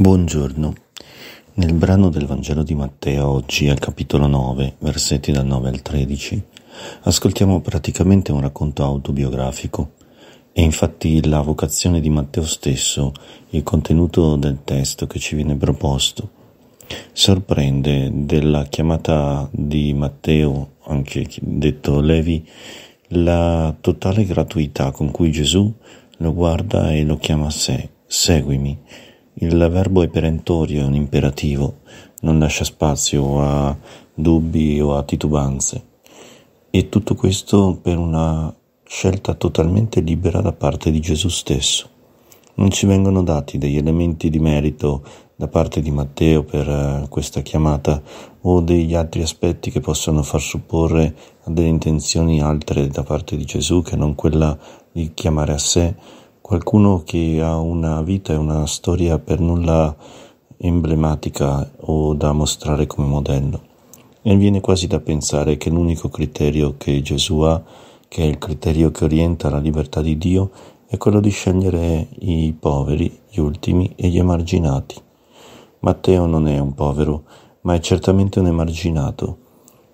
Buongiorno. Nel brano del Vangelo di Matteo oggi al capitolo 9, versetti dal 9 al 13, ascoltiamo praticamente un racconto autobiografico. E infatti la vocazione di Matteo stesso, il contenuto del testo che ci viene proposto, sorprende della chiamata di Matteo, anche detto Levi, la totale gratuità con cui Gesù lo guarda e lo chiama a sé, seguimi il verbo è perentorio, è un imperativo, non lascia spazio a dubbi o a titubanze. E tutto questo per una scelta totalmente libera da parte di Gesù stesso. Non ci vengono dati degli elementi di merito da parte di Matteo per eh, questa chiamata o degli altri aspetti che possano far supporre a delle intenzioni altre da parte di Gesù che non quella di chiamare a sé qualcuno che ha una vita e una storia per nulla emblematica o da mostrare come modello. E viene quasi da pensare che l'unico criterio che Gesù ha, che è il criterio che orienta la libertà di Dio, è quello di scegliere i poveri, gli ultimi e gli emarginati. Matteo non è un povero, ma è certamente un emarginato,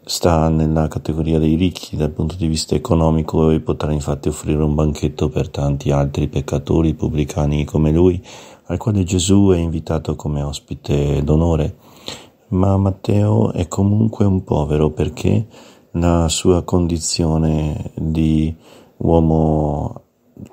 sta nella categoria dei ricchi dal punto di vista economico e potrà infatti offrire un banchetto per tanti altri peccatori pubblicani come lui, al quale Gesù è invitato come ospite d'onore. Ma Matteo è comunque un povero perché la sua condizione di uomo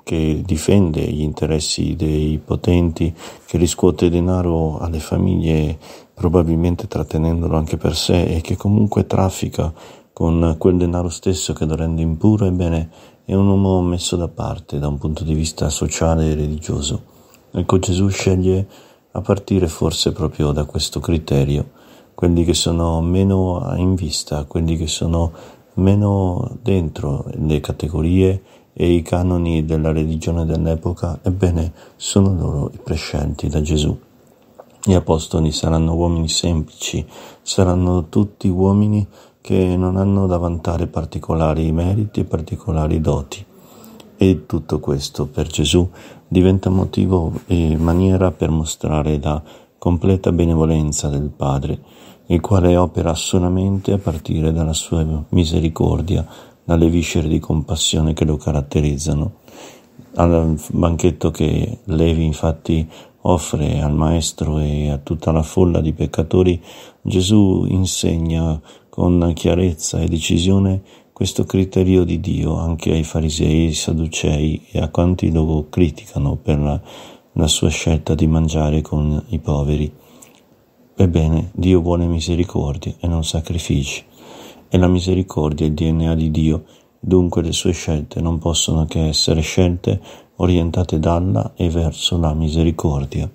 che difende gli interessi dei potenti, che riscuote denaro alle famiglie probabilmente trattenendolo anche per sé e che comunque traffica con quel denaro stesso che lo rende impuro, ebbene è un uomo messo da parte da un punto di vista sociale e religioso. Ecco Gesù sceglie a partire forse proprio da questo criterio, quelli che sono meno in vista, quelli che sono meno dentro le categorie e i canoni della religione dell'epoca, ebbene sono loro i prescelti da Gesù. Gli apostoli saranno uomini semplici, saranno tutti uomini che non hanno da vantare particolari meriti e particolari doti. E tutto questo per Gesù diventa motivo e maniera per mostrare la completa benevolenza del Padre, il quale opera solamente a partire dalla sua misericordia dalle viscere di compassione che lo caratterizzano. Al banchetto che Levi infatti offre al Maestro e a tutta la folla di peccatori, Gesù insegna con chiarezza e decisione questo criterio di Dio anche ai farisei, ai sadducei e a quanti lo criticano per la, la sua scelta di mangiare con i poveri. Ebbene, Dio vuole misericordia e non sacrifici e la misericordia è il DNA di Dio, dunque le sue scelte non possono che essere scelte orientate dalla e verso la misericordia.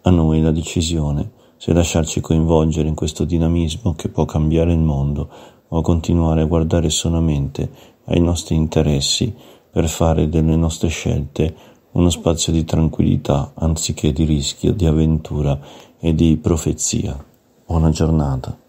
A noi la decisione se lasciarci coinvolgere in questo dinamismo che può cambiare il mondo o continuare a guardare solamente ai nostri interessi per fare delle nostre scelte uno spazio di tranquillità anziché di rischio, di avventura e di profezia. Buona giornata.